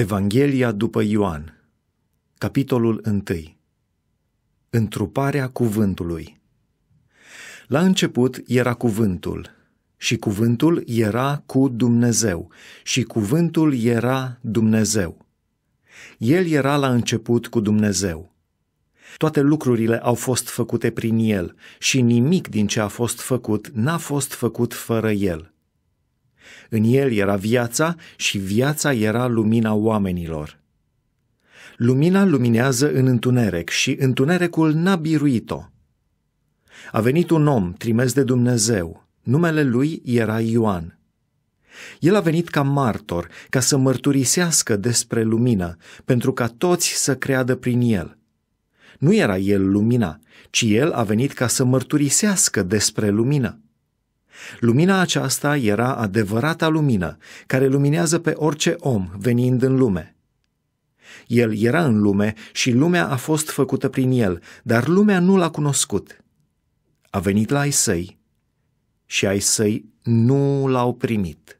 Evanghelia după Ioan Capitolul 1 Întruparea cuvântului La început era cuvântul și cuvântul era cu Dumnezeu și cuvântul era Dumnezeu. El era la început cu Dumnezeu. Toate lucrurile au fost făcute prin el și nimic din ce a fost făcut n-a fost făcut fără el. În el era viața și viața era lumina oamenilor. Lumina luminează în întuneric și întunericul n-a biruit-o. A venit un om trimis de Dumnezeu. Numele lui era Ioan. El a venit ca martor, ca să mărturisească despre lumină, pentru ca toți să creadă prin el. Nu era el lumina, ci el a venit ca să mărturisească despre lumină. Lumina aceasta era adevărata lumină, care luminează pe orice om venind în lume. El era în lume și lumea a fost făcută prin el, dar lumea nu l-a cunoscut. A venit la ai săi și ai săi nu l-au primit.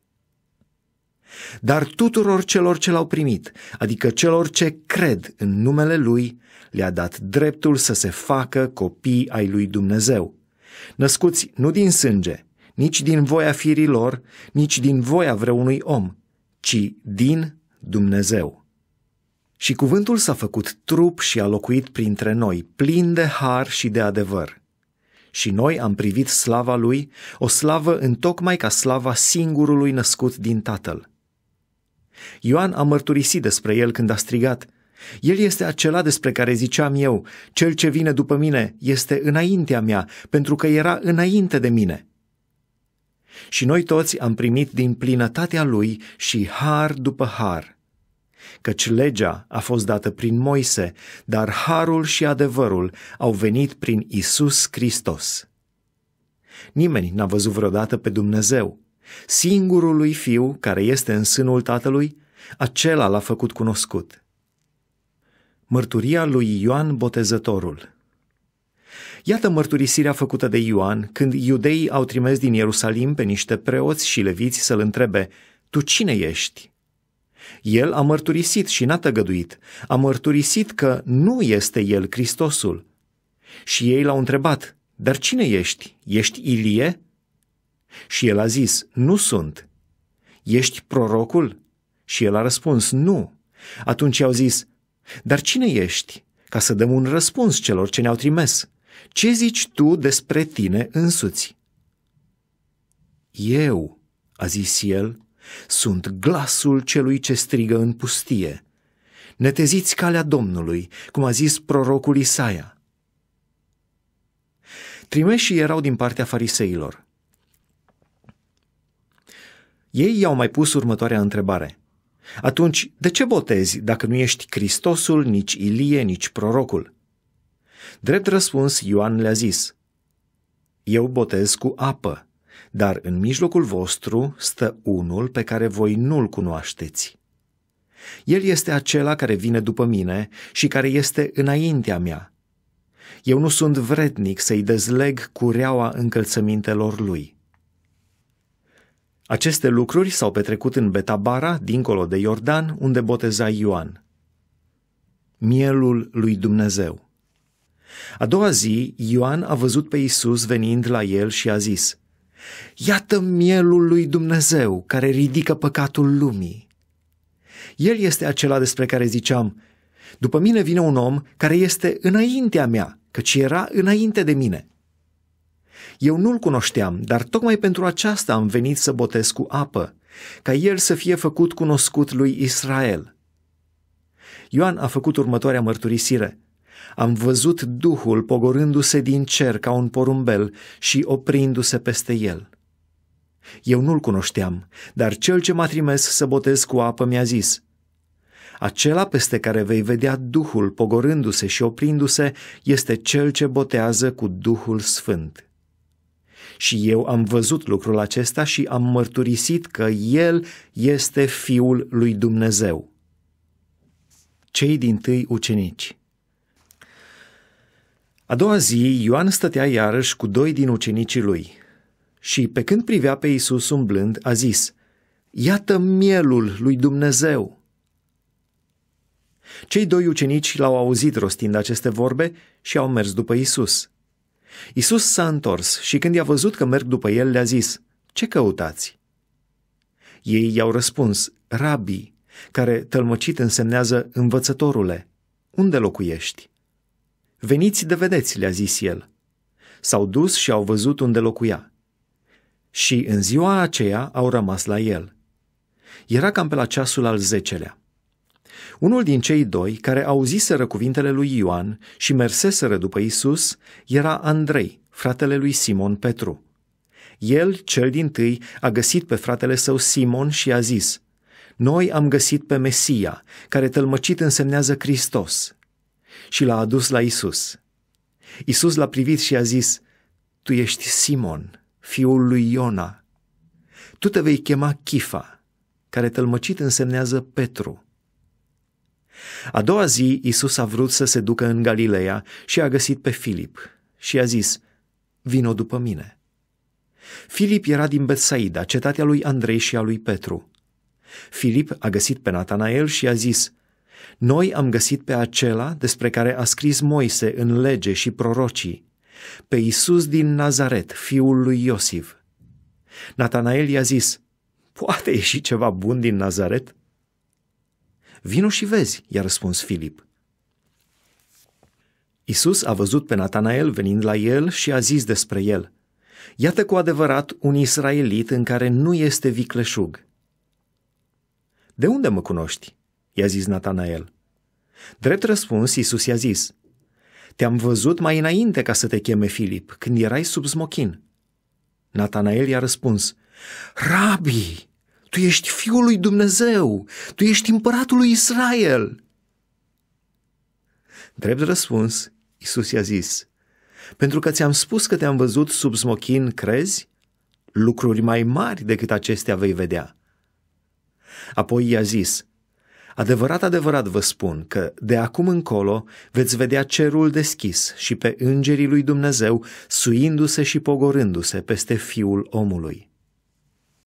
Dar tuturor celor ce l-au primit, adică celor ce cred în numele lui, le-a dat dreptul să se facă copii ai lui Dumnezeu, născuți nu din sânge, nici din voia firilor, nici din voia vreunui om, ci din Dumnezeu. Și cuvântul s-a făcut trup și a locuit printre noi, plin de har și de adevăr. Și noi am privit slava lui, o slavă întocmai ca slava singurului născut din Tatăl. Ioan a mărturisit despre el când a strigat, El este acela despre care ziceam eu, cel ce vine după mine este înaintea mea, pentru că era înainte de mine. Și noi toți am primit din plinătatea lui și har după har. Căci legea a fost dată prin Moise, dar harul și adevărul au venit prin Isus Hristos. Nimeni n-a văzut vreodată pe Dumnezeu. singurul lui Fiu care este în sânul Tatălui, acela l-a făcut cunoscut. Mărturia lui Ioan Botezătorul Iată mărturisirea făcută de Ioan când iudeii au trimis din Ierusalim pe niște preoți și leviți să-l întrebe, Tu cine ești? El a mărturisit și n-a tăgăduit, a mărturisit că nu este el Hristosul. Și ei l-au întrebat, Dar cine ești? Ești Ilie? Și el a zis, Nu sunt. Ești prorocul? Și el a răspuns, Nu. Atunci i-au zis, Dar cine ești? Ca să dăm un răspuns celor ce ne-au trimis. Ce zici tu despre tine însuți? Eu, a zis el, sunt glasul celui ce strigă în pustie. Neteziți calea Domnului, cum a zis prorocul Isaia. Trimeșii erau din partea fariseilor. Ei i-au mai pus următoarea întrebare. Atunci, de ce botezi dacă nu ești Hristosul, nici Ilie, nici prorocul? Drept răspuns, Ioan le-a zis, Eu botez cu apă, dar în mijlocul vostru stă unul pe care voi nu-l cunoașteți. El este acela care vine după mine și care este înaintea mea. Eu nu sunt vrednic să-i dezleg cureaua încălțămintelor lui. Aceste lucruri s-au petrecut în Betabara, dincolo de Iordan, unde boteza Ioan. Mielul lui Dumnezeu. A doua zi, Ioan a văzut pe Isus venind la el și a zis, Iată mielul lui Dumnezeu care ridică păcatul lumii. El este acela despre care ziceam, după mine vine un om care este înaintea mea, căci era înainte de mine. Eu nu-l cunoșteam, dar tocmai pentru aceasta am venit să botez cu apă, ca el să fie făcut cunoscut lui Israel. Ioan a făcut următoarea mărturisire – am văzut Duhul pogorându-se din cer ca un porumbel și oprindu-se peste el. Eu nu-l cunoșteam, dar cel ce m-a trimis să botez cu apă mi-a zis, acela peste care vei vedea Duhul pogorându-se și oprindu-se este cel ce botează cu Duhul Sfânt. Și eu am văzut lucrul acesta și am mărturisit că El este Fiul lui Dumnezeu. Cei din tâi ucenici a doua zi, Ioan stătea iarăși cu doi din ucenicii lui și, pe când privea pe Iisus umblând, a zis, Iată mielul lui Dumnezeu! Cei doi ucenici l-au auzit rostind aceste vorbe și au mers după Isus. Isus s-a întors și când i-a văzut că merg după el, le-a zis, Ce căutați? Ei i-au răspuns, Rabii, care tălmăcit însemnează învățătorule, unde locuiești? Veniți de vedeți, le-a zis el. S-au dus și au văzut unde locuia. Și în ziua aceea au rămas la el. Era cam pe la ceasul al zecelea. Unul din cei doi care auziseră cuvintele lui Ioan și merseseră după Isus era Andrei, fratele lui Simon Petru. El, cel din tâi, a găsit pe fratele său Simon și a zis, Noi am găsit pe Mesia, care tălmăcit însemnează Hristos, și l-a adus la Isus. Isus l-a privit și a zis, Tu ești Simon, fiul lui Iona. Tu te vei chema Chifa, care tălmăcit însemnează Petru. A doua zi, Isus a vrut să se ducă în Galileea și a găsit pe Filip și a zis, Vino după mine. Filip era din Betsaida, cetatea lui Andrei și a lui Petru. Filip a găsit pe Natanael și a zis, noi am găsit pe acela despre care a scris Moise în lege și prorocii, pe Isus din Nazaret, fiul lui Iosif. Natanael i-a zis, poate ieși ceva bun din Nazaret? Vino și vezi, i-a răspuns Filip. Isus a văzut pe Natanael venind la el și a zis despre el, Iată cu adevărat un israelit în care nu este vicleșug. De unde mă cunoști? i-a zis Natanael. Drept răspuns, Iisus i-a zis, Te-am văzut mai înainte ca să te cheme Filip, când erai sub smochin. Natanael i-a răspuns, Rabi, tu ești Fiul lui Dumnezeu, tu ești împăratul lui Israel. Drept răspuns, Iisus i-a zis, pentru că ți-am spus că te-am văzut sub smochin, crezi? Lucruri mai mari decât acestea vei vedea. Apoi i-a zis, Adevărat, adevărat vă spun că de acum încolo veți vedea cerul deschis și pe îngerii lui Dumnezeu suindu-se și pogorându-se peste fiul omului.